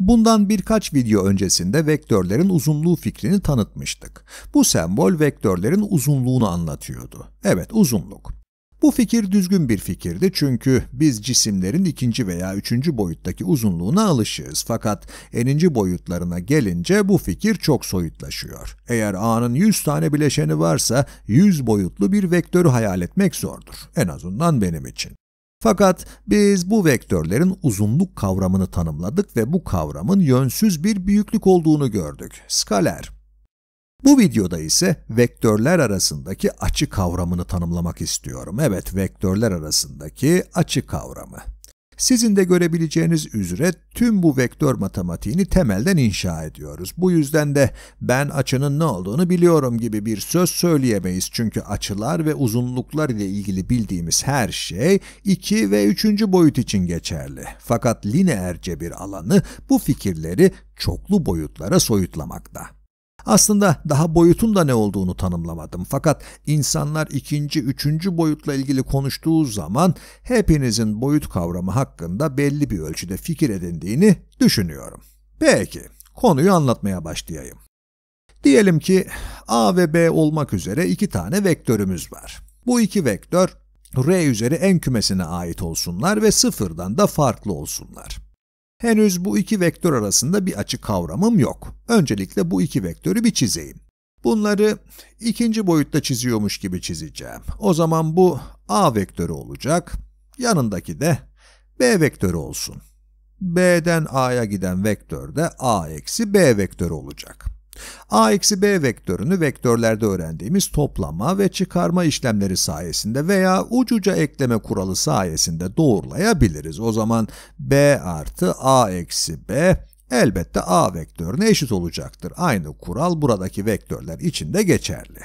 Bundan birkaç video öncesinde vektörlerin uzunluğu fikrini tanıtmıştık. Bu sembol vektörlerin uzunluğunu anlatıyordu. Evet, uzunluk. Bu fikir düzgün bir fikirdi çünkü biz cisimlerin ikinci veya üçüncü boyuttaki uzunluğuna alışığız. Fakat eninci boyutlarına gelince bu fikir çok soyutlaşıyor. Eğer A'nın 100 tane bileşeni varsa 100 boyutlu bir vektörü hayal etmek zordur. En azından benim için. Fakat biz bu vektörlerin uzunluk kavramını tanımladık ve bu kavramın yönsüz bir büyüklük olduğunu gördük. Skaler. Bu videoda ise vektörler arasındaki açı kavramını tanımlamak istiyorum. Evet, vektörler arasındaki açı kavramı. Sizin de görebileceğiniz üzere tüm bu vektör matematiğini temelden inşa ediyoruz. Bu yüzden de ben açının ne olduğunu biliyorum gibi bir söz söyleyemeyiz. Çünkü açılar ve uzunluklar ile ilgili bildiğimiz her şey 2 ve 3. boyut için geçerli. Fakat lineerce bir alanı bu fikirleri çoklu boyutlara soyutlamakta. Aslında daha boyutun da ne olduğunu tanımlamadım. Fakat insanlar ikinci, üçüncü boyutla ilgili konuştuğu zaman hepinizin boyut kavramı hakkında belli bir ölçüde fikir edindiğini düşünüyorum. Peki, konuyu anlatmaya başlayayım. Diyelim ki A ve B olmak üzere iki tane vektörümüz var. Bu iki vektör R üzeri n kümesine ait olsunlar ve sıfırdan da farklı olsunlar. Henüz bu iki vektör arasında bir açı kavramım yok. Öncelikle bu iki vektörü bir çizeyim. Bunları ikinci boyutta çiziyormuş gibi çizeceğim. O zaman bu a vektörü olacak, yanındaki de b vektörü olsun. b'den a'ya giden vektör de a eksi b vektörü olacak. A eksi B vektörünü vektörlerde öğrendiğimiz toplama ve çıkarma işlemleri sayesinde veya ucuca ekleme kuralı sayesinde doğrulayabiliriz. O zaman B artı A eksi B elbette A vektörüne eşit olacaktır. Aynı kural buradaki vektörler için de geçerli.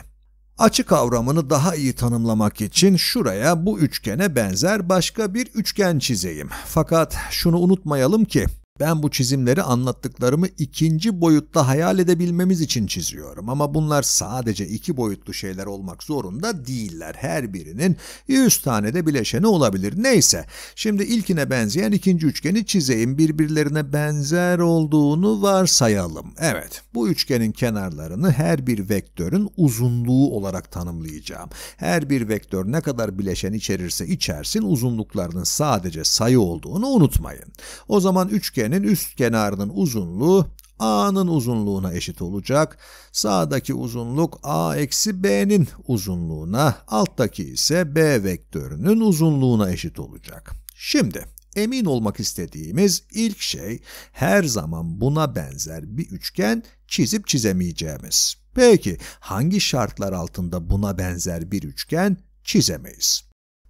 Açı kavramını daha iyi tanımlamak için şuraya bu üçgene benzer başka bir üçgen çizeyim. Fakat şunu unutmayalım ki ben bu çizimleri anlattıklarımı ikinci boyutta hayal edebilmemiz için çiziyorum ama bunlar sadece iki boyutlu şeyler olmak zorunda değiller. Her birinin 100 tane de bileşeni olabilir. Neyse, şimdi ilkine benzeyen ikinci üçgeni çizeyim. Birbirlerine benzer olduğunu varsayalım. Evet, bu üçgenin kenarlarını her bir vektörün uzunluğu olarak tanımlayacağım. Her bir vektör ne kadar bileşen içerirse içersin uzunluklarının sadece sayı olduğunu unutmayın. O zaman üçgenin Dairenin üst kenarının uzunluğu A'nın uzunluğuna eşit olacak. Sağdaki uzunluk A eksi B'nin uzunluğuna, alttaki ise B vektörünün uzunluğuna eşit olacak. Şimdi emin olmak istediğimiz ilk şey her zaman buna benzer bir üçgen çizip çizemeyeceğimiz. Peki hangi şartlar altında buna benzer bir üçgen çizemeyiz?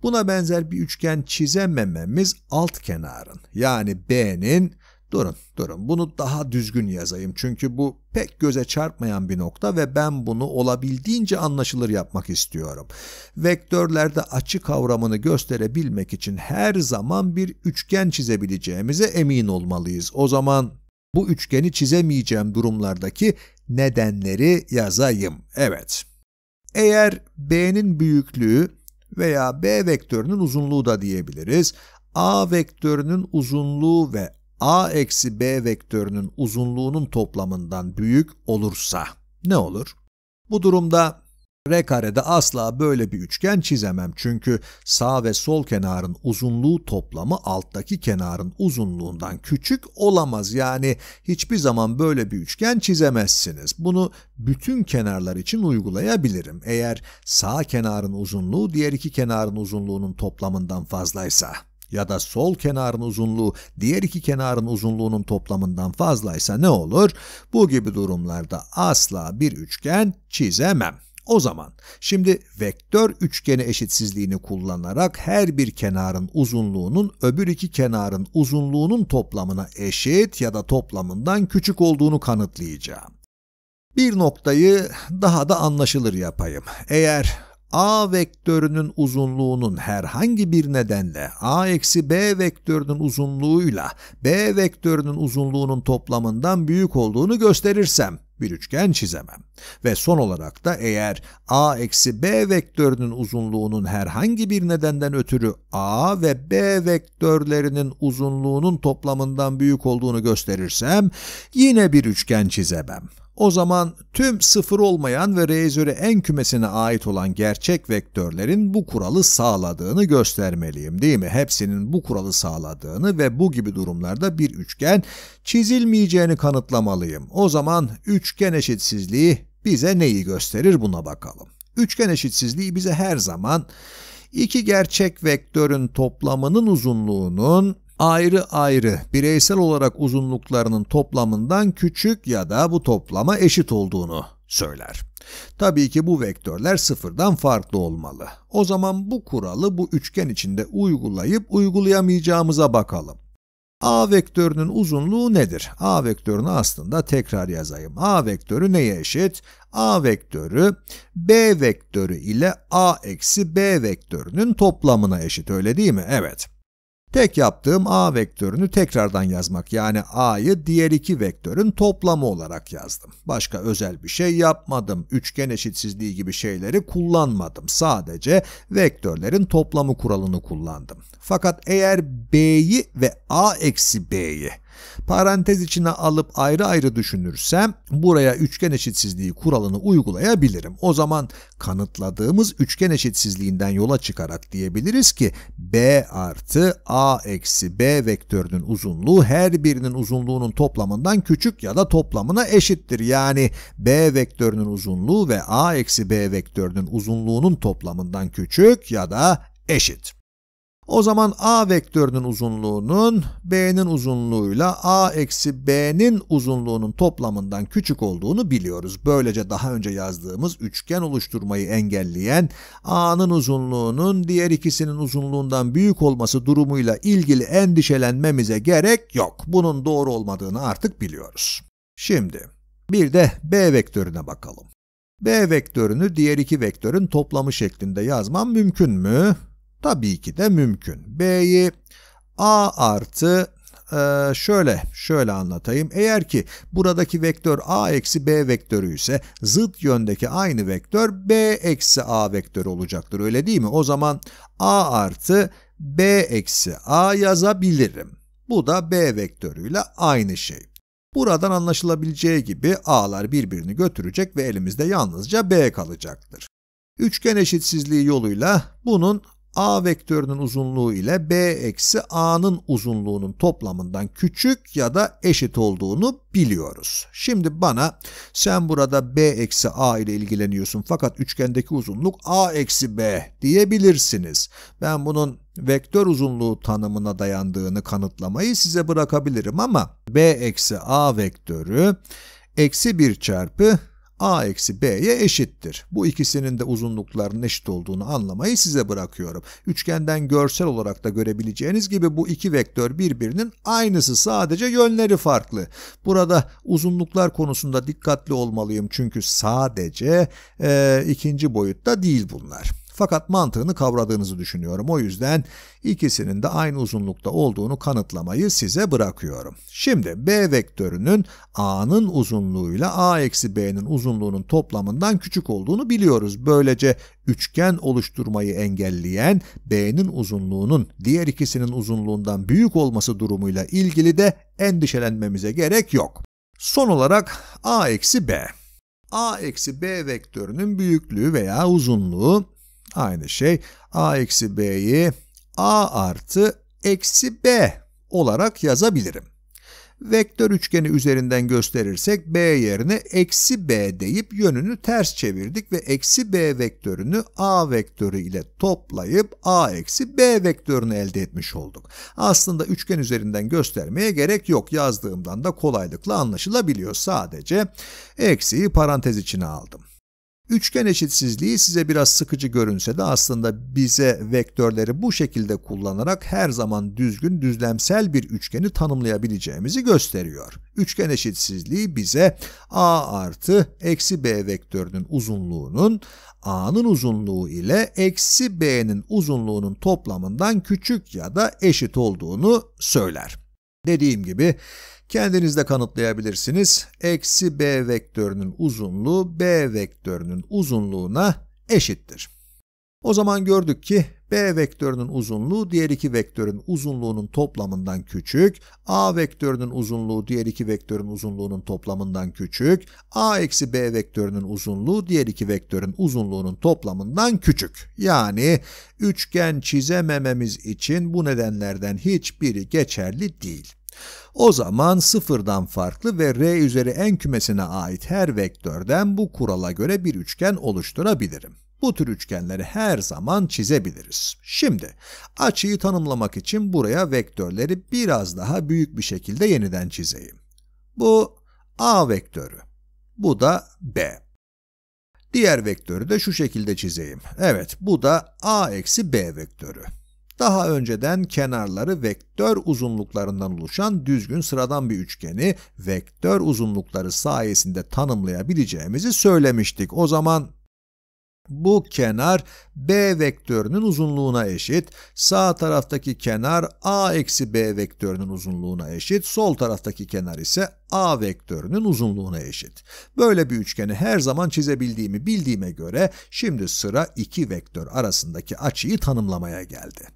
Buna benzer bir üçgen çizemememiz alt kenarın yani B'nin Durun, durun. Bunu daha düzgün yazayım. Çünkü bu pek göze çarpmayan bir nokta ve ben bunu olabildiğince anlaşılır yapmak istiyorum. Vektörlerde açı kavramını gösterebilmek için her zaman bir üçgen çizebileceğimize emin olmalıyız. O zaman bu üçgeni çizemeyeceğim durumlardaki nedenleri yazayım. Evet. Eğer b'nin büyüklüğü veya b vektörünün uzunluğu da diyebiliriz. A vektörünün uzunluğu ve a eksi b vektörünün uzunluğunun toplamından büyük olursa ne olur? Bu durumda R karede asla böyle bir üçgen çizemem çünkü sağ ve sol kenarın uzunluğu toplamı alttaki kenarın uzunluğundan küçük olamaz. Yani hiçbir zaman böyle bir üçgen çizemezsiniz. Bunu bütün kenarlar için uygulayabilirim eğer sağ kenarın uzunluğu diğer iki kenarın uzunluğunun toplamından fazlaysa ya da sol kenarın uzunluğu diğer iki kenarın uzunluğunun toplamından fazlaysa ne olur? Bu gibi durumlarda asla bir üçgen çizemem. O zaman şimdi vektör üçgeni eşitsizliğini kullanarak her bir kenarın uzunluğunun öbür iki kenarın uzunluğunun toplamına eşit ya da toplamından küçük olduğunu kanıtlayacağım. Bir noktayı daha da anlaşılır yapayım. Eğer A vektörünün uzunluğunun herhangi bir nedenle A eksi B vektörünün uzunluğuyla B vektörünün uzunluğunun toplamından büyük olduğunu gösterirsem bir üçgen çizemem. Ve son olarak da eğer A eksi B vektörünün uzunluğunun herhangi bir nedenden ötürü A ve B vektörlerinin uzunluğunun toplamından büyük olduğunu gösterirsem yine bir üçgen çizemem o zaman tüm sıfır olmayan ve reizörü en kümesine ait olan gerçek vektörlerin bu kuralı sağladığını göstermeliyim değil mi? Hepsinin bu kuralı sağladığını ve bu gibi durumlarda bir üçgen çizilmeyeceğini kanıtlamalıyım. O zaman üçgen eşitsizliği bize neyi gösterir buna bakalım. Üçgen eşitsizliği bize her zaman iki gerçek vektörün toplamının uzunluğunun ayrı ayrı bireysel olarak uzunluklarının toplamından küçük ya da bu toplama eşit olduğunu söyler. Tabii ki bu vektörler sıfırdan farklı olmalı. O zaman bu kuralı bu üçgen içinde uygulayıp uygulayamayacağımıza bakalım. A vektörünün uzunluğu nedir? A vektörünü aslında tekrar yazayım. A vektörü neye eşit? A vektörü B vektörü ile A eksi B vektörünün toplamına eşit öyle değil mi? Evet. Tek yaptığım a vektörünü tekrardan yazmak yani a'yı diğer iki vektörün toplamı olarak yazdım. Başka özel bir şey yapmadım. Üçgen eşitsizliği gibi şeyleri kullanmadım. Sadece vektörlerin toplamı kuralını kullandım. Fakat eğer b'yi ve a eksi b'yi parantez içine alıp ayrı ayrı düşünürsem buraya üçgen eşitsizliği kuralını uygulayabilirim. O zaman kanıtladığımız üçgen eşitsizliğinden yola çıkarak diyebiliriz ki b artı a eksi b vektörünün uzunluğu her birinin uzunluğunun toplamından küçük ya da toplamına eşittir. Yani b vektörünün uzunluğu ve a eksi b vektörünün uzunluğunun toplamından küçük ya da eşit. O zaman a vektörünün uzunluğunun b'nin uzunluğuyla a eksi b'nin uzunluğunun toplamından küçük olduğunu biliyoruz. Böylece daha önce yazdığımız üçgen oluşturmayı engelleyen a'nın uzunluğunun diğer ikisinin uzunluğundan büyük olması durumuyla ilgili endişelenmemize gerek yok. Bunun doğru olmadığını artık biliyoruz. Şimdi bir de b vektörüne bakalım. b vektörünü diğer iki vektörün toplamı şeklinde yazmam mümkün mü? Tabii ki de mümkün. B'yi A artı ee, şöyle şöyle anlatayım. Eğer ki buradaki vektör a eksi b vektörü ise zıt yöndeki aynı vektör b eksi a vektörü olacaktır öyle değil mi? O zaman a artı b eksi a yazabilirim. Bu da b vektörüyle aynı şey. Buradan anlaşılabileceği gibi a'lar birbirini götürecek ve elimizde yalnızca b kalacaktır. Üçgen eşitsizliği yoluyla bunun a vektörünün uzunluğu ile b eksi a'nın uzunluğunun toplamından küçük ya da eşit olduğunu biliyoruz. Şimdi bana sen burada b eksi a ile ilgileniyorsun fakat üçgendeki uzunluk a eksi b diyebilirsiniz. Ben bunun vektör uzunluğu tanımına dayandığını kanıtlamayı size bırakabilirim ama b eksi a vektörü eksi 1 çarpı a eksi b'ye eşittir. Bu ikisinin de uzunluklarının eşit olduğunu anlamayı size bırakıyorum. Üçgenden görsel olarak da görebileceğiniz gibi bu iki vektör birbirinin aynısı sadece yönleri farklı. Burada uzunluklar konusunda dikkatli olmalıyım çünkü sadece e, ikinci boyutta değil bunlar. Fakat mantığını kavradığınızı düşünüyorum. O yüzden ikisinin de aynı uzunlukta olduğunu kanıtlamayı size bırakıyorum. Şimdi b vektörünün a'nın uzunluğuyla a eksi b'nin uzunluğunun toplamından küçük olduğunu biliyoruz. Böylece üçgen oluşturmayı engelleyen b'nin uzunluğunun diğer ikisinin uzunluğundan büyük olması durumuyla ilgili de endişelenmemize gerek yok. Son olarak a eksi b a eksi b vektörünün büyüklüğü veya uzunluğu Aynı şey a eksi b'yi a artı eksi b olarak yazabilirim. Vektör üçgeni üzerinden gösterirsek b yerine eksi b deyip yönünü ters çevirdik ve eksi b vektörünü a vektörü ile toplayıp a eksi b vektörünü elde etmiş olduk. Aslında üçgen üzerinden göstermeye gerek yok yazdığımdan da kolaylıkla anlaşılabiliyor sadece eksiyi parantez içine aldım. Üçgen eşitsizliği size biraz sıkıcı görünse de aslında bize vektörleri bu şekilde kullanarak her zaman düzgün düzlemsel bir üçgeni tanımlayabileceğimizi gösteriyor. Üçgen eşitsizliği bize a artı eksi b vektörünün uzunluğunun a'nın uzunluğu ile eksi b'nin uzunluğunun toplamından küçük ya da eşit olduğunu söyler. Dediğim gibi kendiniz de kanıtlayabilirsiniz. Eksi b vektörünün uzunluğu b vektörünün uzunluğuna eşittir. O zaman gördük ki B vektörünün uzunluğu diğer iki vektörün uzunluğunun toplamından küçük. A vektörünün uzunluğu diğer iki vektörün uzunluğunun toplamından küçük. A eksi B vektörünün uzunluğu diğer iki vektörün uzunluğunun toplamından küçük. Yani üçgen çizemememiz için bu nedenlerden hiçbiri geçerli değil. O zaman sıfırdan farklı ve R üzeri n kümesine ait her vektörden bu kurala göre bir üçgen oluşturabilirim. Bu tür üçgenleri her zaman çizebiliriz. Şimdi açıyı tanımlamak için buraya vektörleri biraz daha büyük bir şekilde yeniden çizeyim. Bu A vektörü. Bu da B. Diğer vektörü de şu şekilde çizeyim. Evet, bu da a eksi b vektörü. Daha önceden kenarları vektör uzunluklarından oluşan düzgün sıradan bir üçgeni vektör uzunlukları sayesinde tanımlayabileceğimizi söylemiştik. O zaman bu kenar b vektörünün uzunluğuna eşit. Sağ taraftaki kenar a eksi b vektörünün uzunluğuna eşit. Sol taraftaki kenar ise a vektörünün uzunluğuna eşit. Böyle bir üçgeni her zaman çizebildiğimi bildiğime göre şimdi sıra iki vektör arasındaki açıyı tanımlamaya geldi.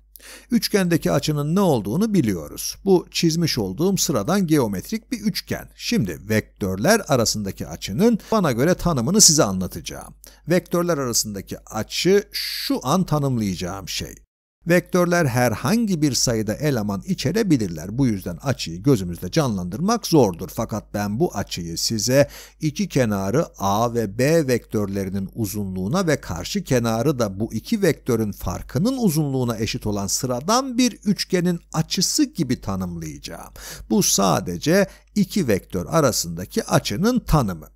Üçgendeki açının ne olduğunu biliyoruz. Bu çizmiş olduğum sıradan geometrik bir üçgen. Şimdi vektörler arasındaki açının bana göre tanımını size anlatacağım. Vektörler arasındaki açı şu an tanımlayacağım şey. Vektörler herhangi bir sayıda eleman içerebilirler. Bu yüzden açıyı gözümüzde canlandırmak zordur. Fakat ben bu açıyı size iki kenarı A ve B vektörlerinin uzunluğuna ve karşı kenarı da bu iki vektörün farkının uzunluğuna eşit olan sıradan bir üçgenin açısı gibi tanımlayacağım. Bu sadece iki vektör arasındaki açının tanımı.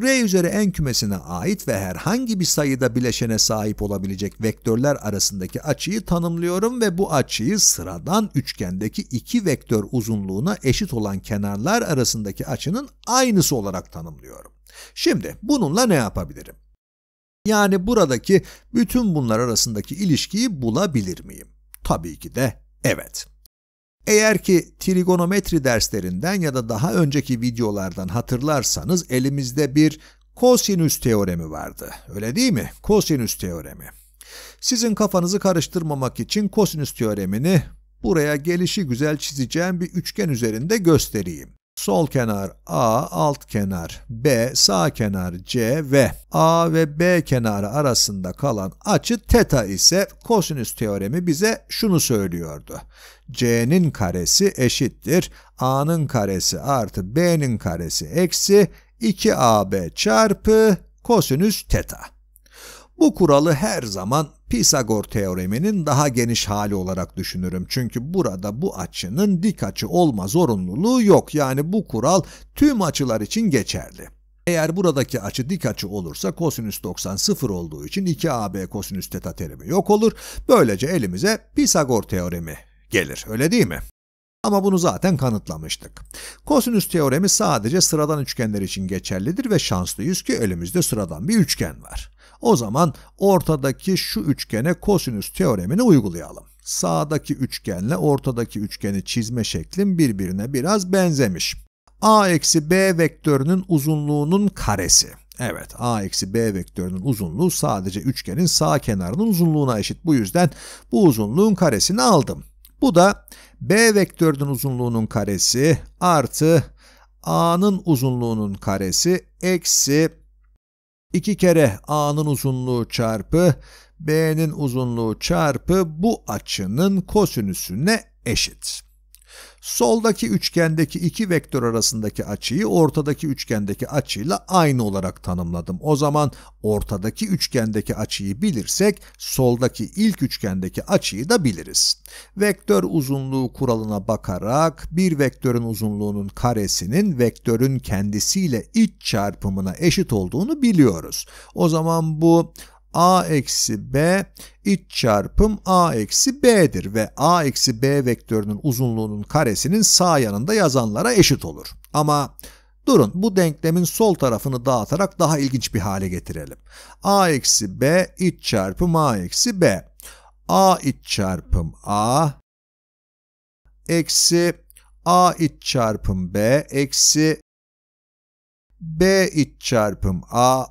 R üzeri n kümesine ait ve herhangi bir sayıda bileşene sahip olabilecek vektörler arasındaki açıyı tanımlıyorum ve bu açıyı sıradan üçgendeki iki vektör uzunluğuna eşit olan kenarlar arasındaki açının aynısı olarak tanımlıyorum. Şimdi bununla ne yapabilirim? Yani buradaki bütün bunlar arasındaki ilişkiyi bulabilir miyim? Tabii ki de evet. Eğer ki trigonometri derslerinden ya da daha önceki videolardan hatırlarsanız elimizde bir kosinüs teoremi vardı. Öyle değil mi? Kosinüs teoremi. Sizin kafanızı karıştırmamak için kosinüs teoremini buraya gelişi güzel çizeceğim bir üçgen üzerinde göstereyim. Sol kenar A, alt kenar B, sağ kenar C ve A ve B kenarı arasında kalan açı teta ise kosinüs teoremi bize şunu söylüyordu. C'nin karesi eşittir A'nın karesi artı B'nin karesi eksi 2AB çarpı kosinüs teta. Bu kuralı her zaman Pisagor teoreminin daha geniş hali olarak düşünürüm. Çünkü burada bu açının dik açı olma zorunluluğu yok. Yani bu kural tüm açılar için geçerli. Eğer buradaki açı dik açı olursa kosinüs 90 sıfır olduğu için 2ab kosinüs teta terimi yok olur. Böylece elimize Pisagor teoremi gelir. Öyle değil mi? Ama bunu zaten kanıtlamıştık. Kosinüs teoremi sadece sıradan üçgenler için geçerlidir ve şanslıyız ki elimizde sıradan bir üçgen var. O zaman ortadaki şu üçgene kosinüs teoremini uygulayalım. Sağdaki üçgenle ortadaki üçgeni çizme şeklin birbirine biraz benzemiş. a eksi b vektörünün uzunluğunun karesi. Evet, a eksi b vektörünün uzunluğu sadece üçgenin sağ kenarının uzunluğuna eşit. Bu yüzden bu uzunluğun karesini aldım. Bu da b vektörünün uzunluğunun karesi artı a'nın uzunluğunun karesi eksi 2 kere A'nın uzunluğu çarpı B'nin uzunluğu çarpı bu açının kosinüsüne eşit. Soldaki üçgendeki iki vektör arasındaki açıyı ortadaki üçgendeki açıyla aynı olarak tanımladım. O zaman ortadaki üçgendeki açıyı bilirsek soldaki ilk üçgendeki açıyı da biliriz. Vektör uzunluğu kuralına bakarak bir vektörün uzunluğunun karesinin vektörün kendisiyle iç çarpımına eşit olduğunu biliyoruz. O zaman bu a eksi b iç çarpım a eksi b'dir ve a eksi b vektörünün uzunluğunun karesinin sağ yanında yazanlara eşit olur. Ama durun bu denklemin sol tarafını dağıtarak daha ilginç bir hale getirelim. a eksi b iç çarpım a eksi b. a iç çarpım a eksi a iç çarpım b eksi b iç çarpım a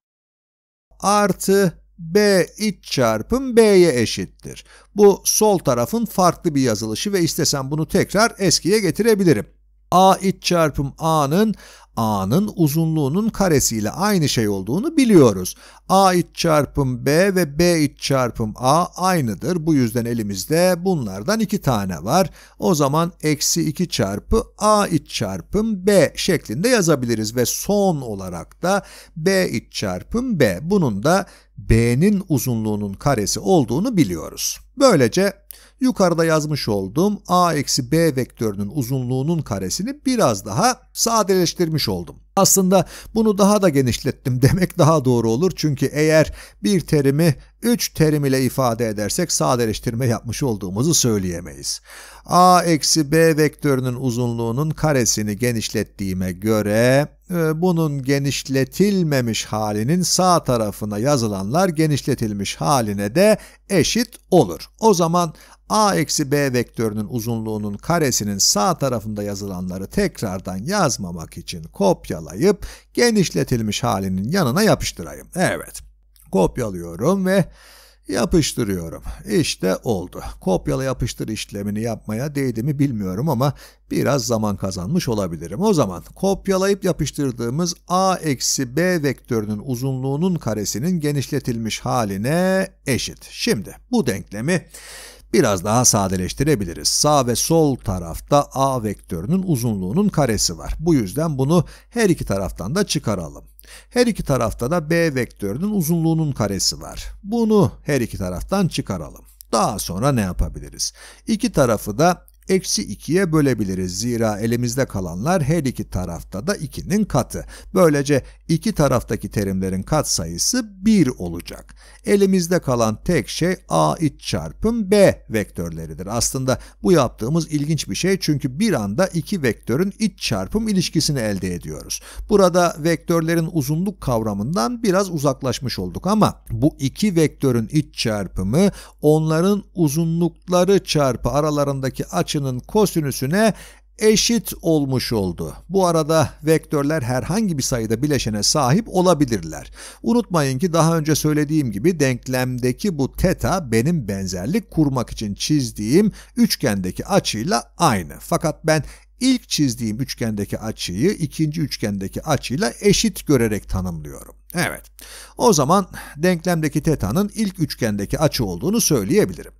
artı B iç çarpım B'ye eşittir. Bu sol tarafın farklı bir yazılışı ve istesem bunu tekrar eskiye getirebilirim. A iç çarpım A'nın A'nın uzunluğunun karesiyle aynı şey olduğunu biliyoruz. A iç çarpım B ve B iç çarpım A aynıdır. Bu yüzden elimizde bunlardan iki tane var. O zaman eksi 2 çarpı A iç çarpım B şeklinde yazabiliriz ve son olarak da B iç çarpım B. Bunun da B'nin uzunluğunun karesi olduğunu biliyoruz. Böylece yukarıda yazmış olduğum A-B vektörünün uzunluğunun karesini biraz daha sadeleştirmiş oldum. Aslında bunu daha da genişlettim demek daha doğru olur çünkü eğer bir terimi üç terim ile ifade edersek sadeleştirme yapmış olduğumuzu söyleyemeyiz. a eksi b vektörünün uzunluğunun karesini genişlettiğime göre e, bunun genişletilmemiş halinin sağ tarafına yazılanlar genişletilmiş haline de eşit olur. O zaman a eksi b vektörünün uzunluğunun karesinin sağ tarafında yazılanları tekrardan yazmamak için kopyala kopyalayıp genişletilmiş halinin yanına yapıştırayım. Evet. Kopyalıyorum ve yapıştırıyorum. İşte oldu. Kopyala yapıştır işlemini yapmaya değdi mi bilmiyorum ama biraz zaman kazanmış olabilirim. O zaman kopyalayıp yapıştırdığımız a eksi b vektörünün uzunluğunun karesinin genişletilmiş haline eşit. Şimdi bu denklemi biraz daha sadeleştirebiliriz. Sağ ve sol tarafta A vektörünün uzunluğunun karesi var. Bu yüzden bunu her iki taraftan da çıkaralım. Her iki tarafta da B vektörünün uzunluğunun karesi var. Bunu her iki taraftan çıkaralım. Daha sonra ne yapabiliriz? İki tarafı da eksi 2'ye bölebiliriz. Zira elimizde kalanlar her iki tarafta da 2'nin katı. Böylece iki taraftaki terimlerin kat sayısı 1 olacak. Elimizde kalan tek şey a iç çarpım b vektörleridir. Aslında bu yaptığımız ilginç bir şey çünkü bir anda iki vektörün iç çarpım ilişkisini elde ediyoruz. Burada vektörlerin uzunluk kavramından biraz uzaklaşmış olduk ama bu iki vektörün iç çarpımı onların uzunlukları çarpı aralarındaki açı açının kosinüsüne eşit olmuş oldu. Bu arada vektörler herhangi bir sayıda bileşene sahip olabilirler. Unutmayın ki daha önce söylediğim gibi denklemdeki bu teta benim benzerlik kurmak için çizdiğim üçgendeki açıyla aynı. Fakat ben ilk çizdiğim üçgendeki açıyı ikinci üçgendeki açıyla eşit görerek tanımlıyorum. Evet. O zaman denklemdeki teta'nın ilk üçgendeki açı olduğunu söyleyebilirim.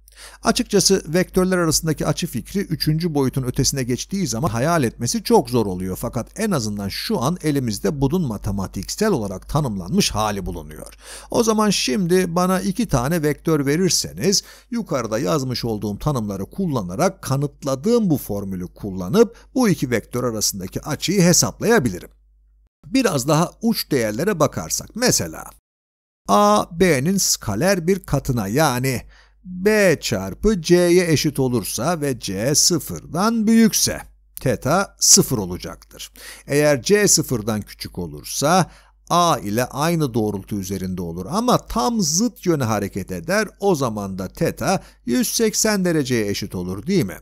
Açıkçası vektörler arasındaki açı fikri üçüncü boyutun ötesine geçtiği zaman hayal etmesi çok zor oluyor fakat en azından şu an elimizde budun matematiksel olarak tanımlanmış hali bulunuyor. O zaman şimdi bana iki tane vektör verirseniz yukarıda yazmış olduğum tanımları kullanarak kanıtladığım bu formülü kullanıp bu iki vektör arasındaki açıyı hesaplayabilirim. Biraz daha uç değerlere bakarsak mesela A, B'nin skaler bir katına yani b çarpı c'ye eşit olursa ve c sıfırdan büyükse teta sıfır olacaktır. Eğer c sıfırdan küçük olursa a ile aynı doğrultu üzerinde olur ama tam zıt yöne hareket eder o zaman da teta 180 dereceye eşit olur değil mi?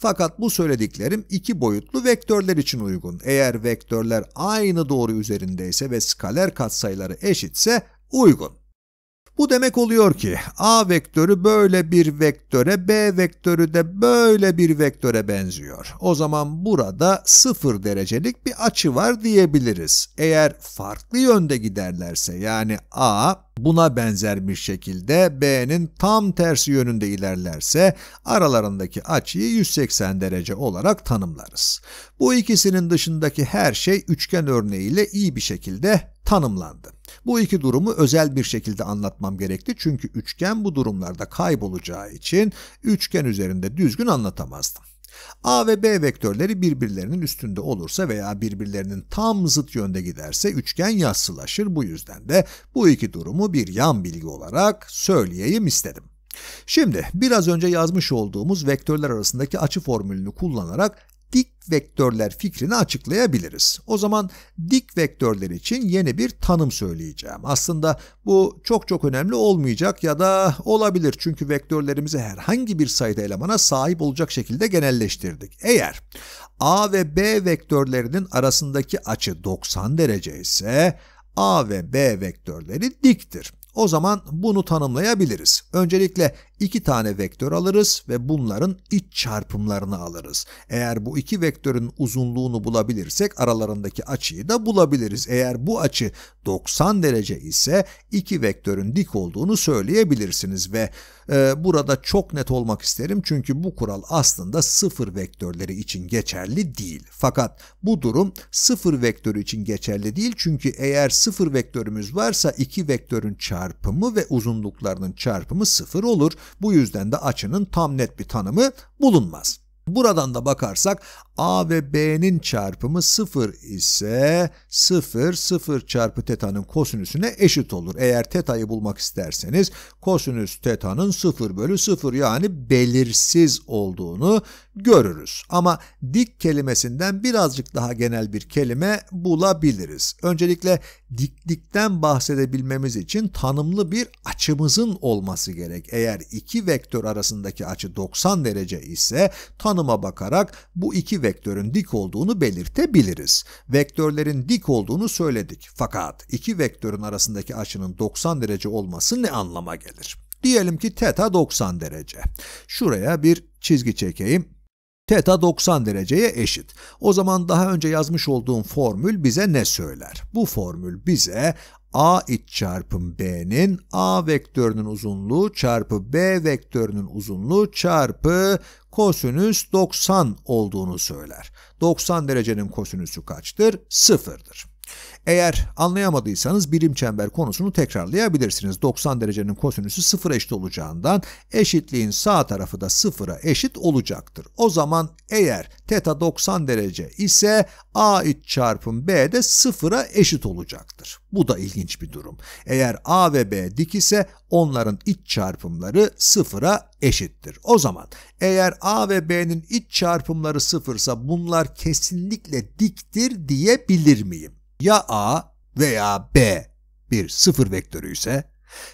Fakat bu söylediklerim iki boyutlu vektörler için uygun. Eğer vektörler aynı doğru üzerindeyse ve skaler katsayıları eşitse uygun. Bu demek oluyor ki A vektörü böyle bir vektöre, B vektörü de böyle bir vektöre benziyor. O zaman burada 0 derecelik bir açı var diyebiliriz. Eğer farklı yönde giderlerse yani A buna benzer bir şekilde B'nin tam tersi yönünde ilerlerse aralarındaki açıyı 180 derece olarak tanımlarız. Bu ikisinin dışındaki her şey üçgen örneğiyle iyi bir şekilde tanımlandı. Bu iki durumu özel bir şekilde anlatmam gerekti çünkü üçgen bu durumlarda kaybolacağı için üçgen üzerinde düzgün anlatamazdım. A ve B vektörleri birbirlerinin üstünde olursa veya birbirlerinin tam zıt yönde giderse üçgen yassılaşır. Bu yüzden de bu iki durumu bir yan bilgi olarak söyleyeyim istedim. Şimdi biraz önce yazmış olduğumuz vektörler arasındaki açı formülünü kullanarak dik vektörler fikrini açıklayabiliriz. O zaman dik vektörler için yeni bir tanım söyleyeceğim. Aslında bu çok çok önemli olmayacak ya da olabilir çünkü vektörlerimizi herhangi bir sayıda elemana sahip olacak şekilde genelleştirdik. Eğer A ve B vektörlerinin arasındaki açı 90 derece ise A ve B vektörleri diktir. O zaman bunu tanımlayabiliriz. Öncelikle iki tane vektör alırız ve bunların iç çarpımlarını alırız. Eğer bu iki vektörün uzunluğunu bulabilirsek aralarındaki açıyı da bulabiliriz. Eğer bu açı 90 derece ise iki vektörün dik olduğunu söyleyebilirsiniz ve e, burada çok net olmak isterim çünkü bu kural aslında sıfır vektörleri için geçerli değil. Fakat bu durum sıfır vektörü için geçerli değil çünkü eğer sıfır vektörümüz varsa iki vektörün çarpımı ve uzunluklarının çarpımı sıfır olur. Bu yüzden de açının tam net bir tanımı bulunmaz. Buradan da bakarsak A ve B'nin çarpımı 0 ise 0, 0 çarpı tetanın kosinüsüne eşit olur. Eğer tetayı bulmak isterseniz kosinüs tetanın 0 bölü 0 yani belirsiz olduğunu görürüz. Ama dik kelimesinden birazcık daha genel bir kelime bulabiliriz. Öncelikle diklikten bahsedebilmemiz için tanımlı bir açımızın olması gerek. Eğer iki vektör arasındaki açı 90 derece ise tanıma bakarak bu iki vektör vektörün dik olduğunu belirtebiliriz. Vektörlerin dik olduğunu söyledik fakat iki vektörün arasındaki açının 90 derece olması ne anlama gelir? Diyelim ki teta 90 derece. Şuraya bir çizgi çekeyim. Teta 90 dereceye eşit. O zaman daha önce yazmış olduğum formül bize ne söyler? Bu formül bize A iç çarpım B'nin A vektörünün uzunluğu çarpı B vektörünün uzunluğu çarpı kosinüs 90 olduğunu söyler. 90 derecenin kosinüsü kaçtır? 0'dır. Eğer anlayamadıysanız birim çember konusunu tekrarlayabilirsiniz. 90 derecenin kosinüsü sıfır eşit olacağından eşitliğin sağ tarafı da sıfıra eşit olacaktır. O zaman eğer teta 90 derece ise a iç çarpım b de sıfıra eşit olacaktır. Bu da ilginç bir durum. Eğer a ve b dik ise onların iç çarpımları sıfıra eşittir. O zaman eğer a ve b'nin iç çarpımları sıfırsa bunlar kesinlikle diktir diyebilir miyim? ya A veya B bir sıfır vektörü ise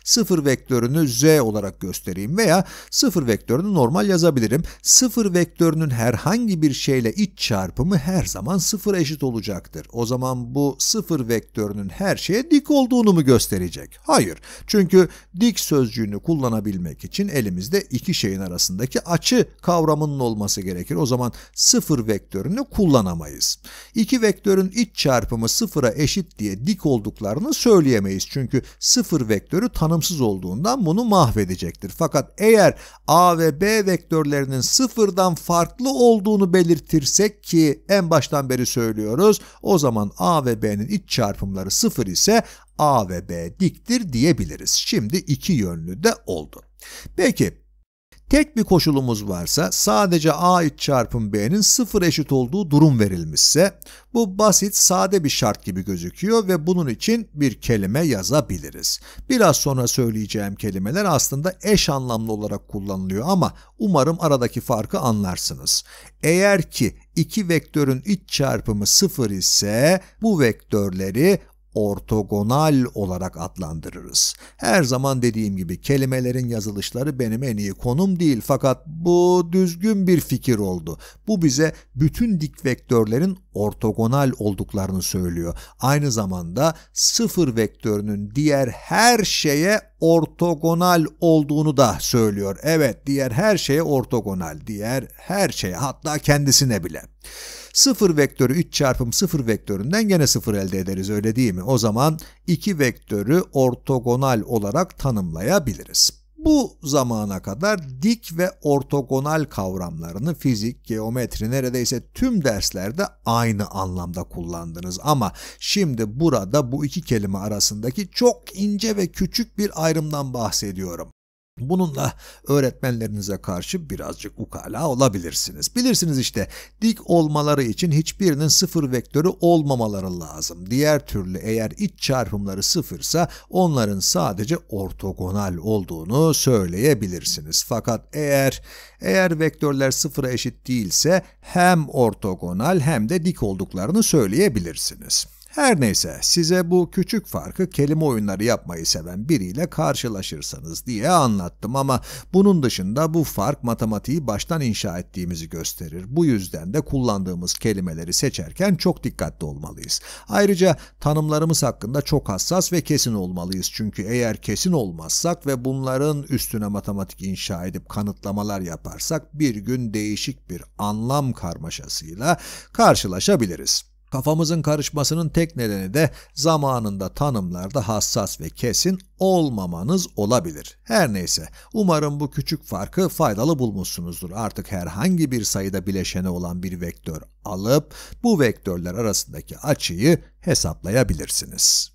Sıfır vektörünü z olarak göstereyim veya sıfır vektörünü normal yazabilirim. Sıfır vektörünün herhangi bir şeyle iç çarpımı her zaman sıfır eşit olacaktır. O zaman bu sıfır vektörünün her şeye dik olduğunu mu gösterecek? Hayır. Çünkü dik sözcüğünü kullanabilmek için elimizde iki şeyin arasındaki açı kavramının olması gerekir. O zaman sıfır vektörünü kullanamayız. İki vektörün iç çarpımı sıfıra eşit diye dik olduklarını söyleyemeyiz. Çünkü sıfır vektörü vektörü tanımsız olduğundan bunu mahvedecektir. Fakat eğer A ve B vektörlerinin sıfırdan farklı olduğunu belirtirsek ki en baştan beri söylüyoruz o zaman A ve B'nin iç çarpımları sıfır ise A ve B diktir diyebiliriz. Şimdi iki yönlü de oldu. Peki Tek bir koşulumuz varsa sadece a iç çarpım b'nin sıfır eşit olduğu durum verilmişse bu basit sade bir şart gibi gözüküyor ve bunun için bir kelime yazabiliriz. Biraz sonra söyleyeceğim kelimeler aslında eş anlamlı olarak kullanılıyor ama umarım aradaki farkı anlarsınız. Eğer ki iki vektörün iç çarpımı sıfır ise bu vektörleri ortogonal olarak adlandırırız. Her zaman dediğim gibi kelimelerin yazılışları benim en iyi konum değil fakat bu düzgün bir fikir oldu. Bu bize bütün dik vektörlerin ortogonal olduklarını söylüyor. Aynı zamanda sıfır vektörünün diğer her şeye ortogonal olduğunu da söylüyor. Evet diğer her şeye ortogonal, diğer her şeye hatta kendisine bile. 0 vektörü 3 çarpım 0 vektöründen gene 0 elde ederiz öyle değil mi? O zaman iki vektörü ortogonal olarak tanımlayabiliriz. Bu zamana kadar dik ve ortogonal kavramlarını fizik, geometri neredeyse tüm derslerde aynı anlamda kullandınız ama şimdi burada bu iki kelime arasındaki çok ince ve küçük bir ayrımdan bahsediyorum. Bununla öğretmenlerinize karşı birazcık ukala olabilirsiniz. Bilirsiniz işte dik olmaları için hiçbirinin sıfır vektörü olmamaları lazım. Diğer türlü eğer iç çarpımları sıfırsa onların sadece ortogonal olduğunu söyleyebilirsiniz. Fakat eğer eğer vektörler sıfıra eşit değilse hem ortogonal hem de dik olduklarını söyleyebilirsiniz. Her neyse size bu küçük farkı kelime oyunları yapmayı seven biriyle karşılaşırsanız diye anlattım ama bunun dışında bu fark matematiği baştan inşa ettiğimizi gösterir. Bu yüzden de kullandığımız kelimeleri seçerken çok dikkatli olmalıyız. Ayrıca tanımlarımız hakkında çok hassas ve kesin olmalıyız. Çünkü eğer kesin olmazsak ve bunların üstüne matematik inşa edip kanıtlamalar yaparsak bir gün değişik bir anlam karmaşasıyla karşılaşabiliriz. Kafamızın karışmasının tek nedeni de zamanında tanımlarda hassas ve kesin olmamanız olabilir. Her neyse, umarım bu küçük farkı faydalı bulmuşsunuzdur. Artık herhangi bir sayıda bileşeni olan bir vektör alıp bu vektörler arasındaki açıyı hesaplayabilirsiniz.